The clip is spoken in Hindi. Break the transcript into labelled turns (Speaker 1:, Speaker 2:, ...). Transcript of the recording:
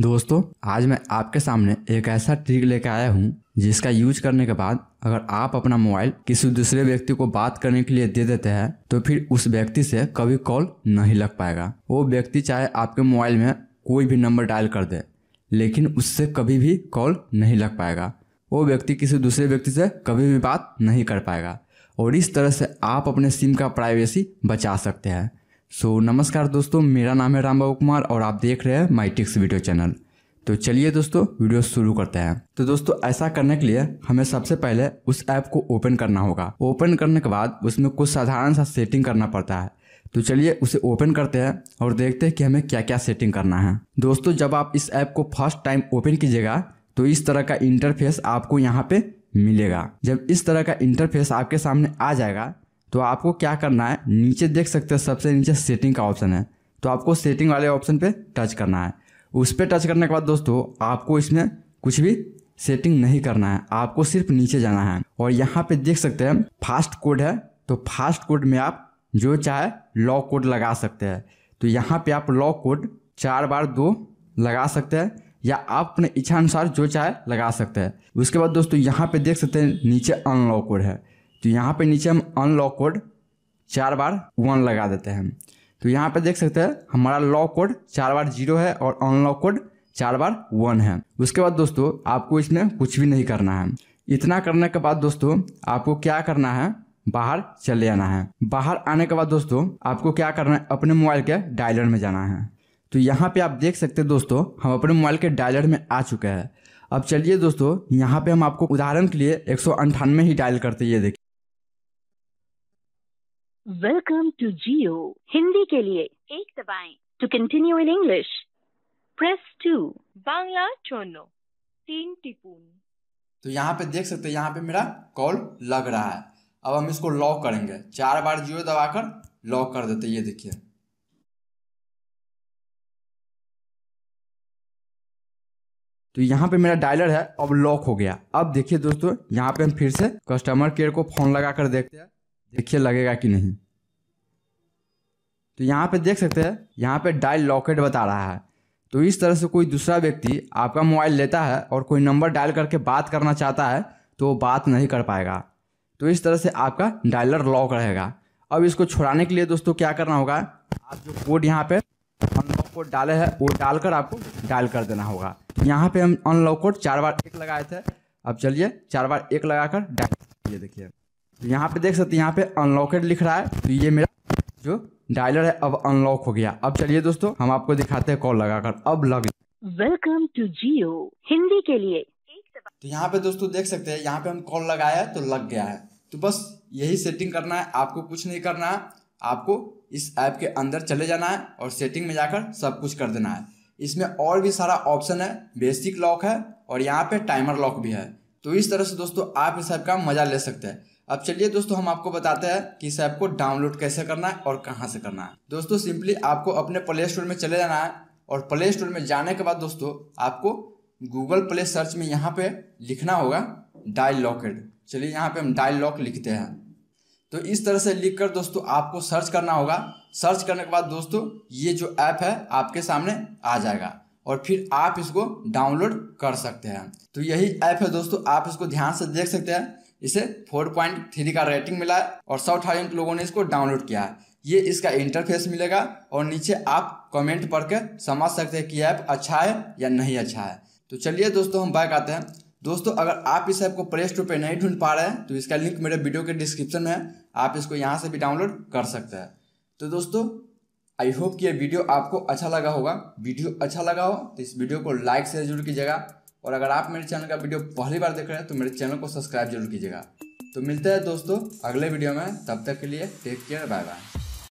Speaker 1: दोस्तों आज मैं आपके सामने एक ऐसा ट्रिक लेकर आया हूँ जिसका यूज करने के बाद अगर आप अपना मोबाइल किसी दूसरे व्यक्ति को बात करने के लिए दे देते हैं तो फिर उस व्यक्ति से कभी कॉल नहीं लग पाएगा वो व्यक्ति चाहे आपके मोबाइल में कोई भी नंबर डायल कर दे लेकिन उससे कभी भी कॉल नहीं लग पाएगा वो व्यक्ति किसी दूसरे व्यक्ति से कभी भी बात नहीं कर पाएगा और इस तरह से आप अपने सिम का प्राइवेसी बचा सकते हैं सो so, नमस्कार दोस्तों मेरा नाम है राम बाबू कुमार और आप देख रहे हैं माई टिक्स वीडियो चैनल तो चलिए दोस्तों वीडियो शुरू करते हैं तो दोस्तों ऐसा करने के लिए हमें सबसे पहले उस ऐप को ओपन करना होगा ओपन करने के बाद उसमें कुछ साधारण सा सेटिंग करना पड़ता है तो चलिए उसे ओपन करते हैं और देखते हैं कि हमें क्या क्या सेटिंग करना है दोस्तों जब आप इस ऐप को फर्स्ट टाइम ओपन कीजिएगा तो इस तरह का इंटरफेस आपको यहाँ पे मिलेगा जब इस तरह का इंटरफेस आपके सामने आ जाएगा तो आपको क्या करना है नीचे देख सकते हो सबसे नीचे सेटिंग का ऑप्शन है तो आपको सेटिंग वाले ऑप्शन पे टच करना है उस पर टच करने के बाद दोस्तों आपको इसमें कुछ भी सेटिंग नहीं करना है आपको सिर्फ नीचे जाना है और यहाँ पे देख सकते हैं फास्ट कोड है तो फास्ट कोड में आप जो चाहे लॉ कोड लगा सकते हैं तो यहाँ पे आप लॉ कोड चार बार दो लगा सकते हैं या आप अपने इच्छा अनुसार जो चाहे लगा सकते हैं उसके बाद दोस्तों यहाँ पे देख सकते हैं नीचे अनलॉ कोड है तो यहाँ पे नीचे हम अनलॉक कोड चार बार वन लगा देते हैं तो यहाँ पे देख सकते हैं हमारा लॉक कोड चार बार जीरो है और अनलॉक कोड चार बार वन है उसके बाद दोस्तों आपको इसमें कुछ भी नहीं करना है इतना करने के बाद दोस्तों आपको क्या करना है बाहर चले आना है बाहर आने के बाद दोस्तों आपको क्या करना है अपने मोबाइल के डायलर में जाना है तो यहाँ पे आप देख सकते हैं दोस्तों हम अपने मोबाइल के डायलर में आ चुके हैं अब चलिए दोस्तों यहाँ पे हम आपको उदाहरण के लिए एक ही डायल करते ये देखिए वेलकम टू जियो हिंदी के लिए एक दबाएं to continue in English press to Bangla चोनो तीन टिपून तो यहाँ पे देख सकते हैं यहाँ पे मेरा कॉल लग रहा है अब हम इसको लॉक करेंगे चार बार जियो दबाकर लॉक कर देते ये देखिए तो यहाँ पे मेरा डायलर है अब लॉक हो गया अब देखिए दोस्तों यहाँ पे हम फिर से कस्टमर केयर को फोन लगा कर देखते हैं देखिए लगेगा कि नहीं तो यहाँ पे देख सकते हैं यहाँ पे डायल लॉकेट बता रहा है तो इस तरह से कोई दूसरा व्यक्ति आपका मोबाइल लेता है और कोई नंबर डायल करके बात करना चाहता है तो वो बात नहीं कर पाएगा तो इस तरह से आपका डायलर लॉक रहेगा अब इसको छुड़ाने के लिए दोस्तों क्या करना होगा आप जो कोड यहाँ पे अनलॉक कोड डाले हैं वो डालकर आपको डायल कर देना होगा यहाँ पे हम अनलॉक कोड चार बार एक लगाए थे अब चलिए चार बार एक लगाकर डायल ये देखिए तो यहाँ पे देख सकते हैं यहाँ पे अनलॉकेड लिख रहा है तो ये मेरा जो डायलर है अब अनलॉक हो गया अब चलिए दोस्तों हम आपको दिखाते हैं कॉल लगाकर अब लग वेलकम टू जियो हिंदी के लिए तो यहाँ पे दोस्तों देख सकते हैं यहाँ पे हम कॉल लगाया तो लग गया है तो बस यही सेटिंग करना है आपको कुछ नहीं करना है आपको इस ऐप के अंदर चले जाना है और सेटिंग में जाकर सब कुछ कर देना है इसमें और भी सारा ऑप्शन है बेसिक लॉक है और यहाँ पे टाइमर लॉक भी है तो इस तरह से दोस्तों आप इस ऐप का मजा ले सकते हैं अब चलिए दोस्तों हम आपको बताते हैं कि इस ऐप को डाउनलोड कैसे करना है और कहाँ से करना है दोस्तों सिंपली आपको अपने प्ले स्टोर में चले जाना है और प्ले स्टोर में जाने के बाद दोस्तों आपको गूगल प्ले सर्च में यहाँ पे लिखना होगा डायल लॉकेड चलिए यहाँ पे हम डायल लॉक लिखते हैं तो इस तरह से लिख कर दोस्तों आपको सर्च करना होगा सर्च करने के बाद दोस्तों ये जो ऐप है आपके सामने आ जाएगा और फिर आप इसको डाउनलोड कर सकते हैं तो यही ऐप है दोस्तों आप इसको ध्यान से देख सकते हैं इसे 4.3 का रेटिंग मिला है और सौ थाउजेंड लोगों ने इसको डाउनलोड किया है ये इसका इंटरफेस मिलेगा और नीचे आप कमेंट पढ़ के समझ सकते हैं कि ऐप अच्छा है या नहीं अच्छा है तो चलिए दोस्तों हम बाइक आते हैं दोस्तों अगर आप इस ऐप को प्ले स्टोर पर नहीं ढूंढ पा रहे हैं तो इसका लिंक मेरे वीडियो के डिस्क्रिप्शन में है आप इसको यहाँ से भी डाउनलोड कर सकते हैं तो दोस्तों आई होप कि ये वीडियो आपको अच्छा लगा होगा वीडियो अच्छा लगा हो तो इस वीडियो को लाइक से जरूर कीजिएगा और अगर आप मेरे चैनल का वीडियो पहली बार देख रहे हैं तो मेरे चैनल को सब्सक्राइब जरूर कीजिएगा तो मिलते हैं दोस्तों अगले वीडियो में तब तक के लिए टेक केयर बाय बाय